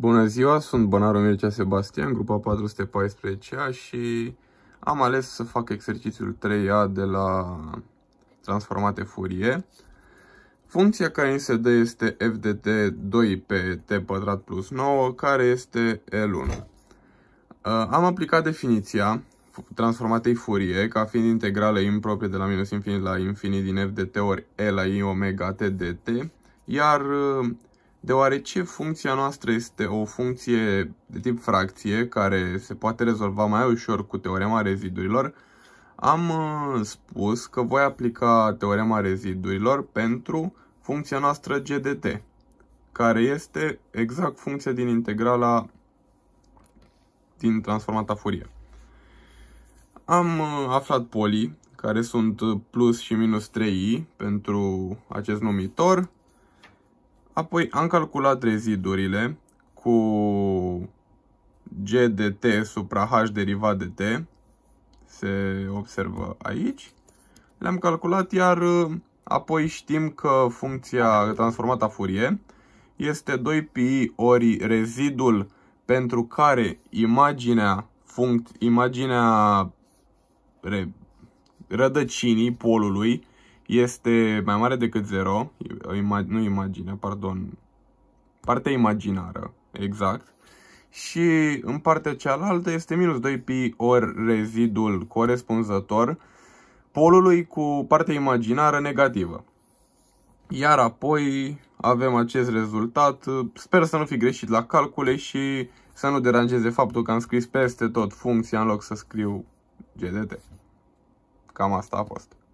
Bună ziua, sunt Bănaru Mircea Sebastian, grupa 414A și am ales să fac exercițiul 3A de la transformate furie. Funcția care ni se dă este f de t 2 pe t pătrat plus 9, care este L1. Uh, am aplicat definiția transformatei furie ca fiind integrală improprie de la minus infinit la infinit din f de t ori l la i omega t dt, iar uh, deoarece funcția noastră este o funcție de tip fracție, care se poate rezolva mai ușor cu teorema rezidurilor, am uh, spus că voi aplica teorema rezidurilor pentru funcția noastră g de t, care este exact funcția din integrala din transformata Fourier. Am uh, aflat poli care sunt uh, plus și minus 3i pentru acest numitor, Apoi am calculat rezidurile cu G de T supra H derivat de T. Se observă aici. Le-am calculat, iar uh, apoi știm că funcția transformată a Fourier este 2pi ori rezidul pentru care imaginea, funct, imaginea re, rădăcinii polului este mai mare decât 0, imag nu imagine, pardon, partea imaginară, exact, și în partea cealaltă este minus 2pi ori rezidul corespunzător polului cu partea imaginară negativă. Iar apoi avem acest rezultat. Sper să nu fi greșit la calcule și să nu deranjeze faptul că am scris peste tot funcția în loc să scriu GDT. Cam asta a fost.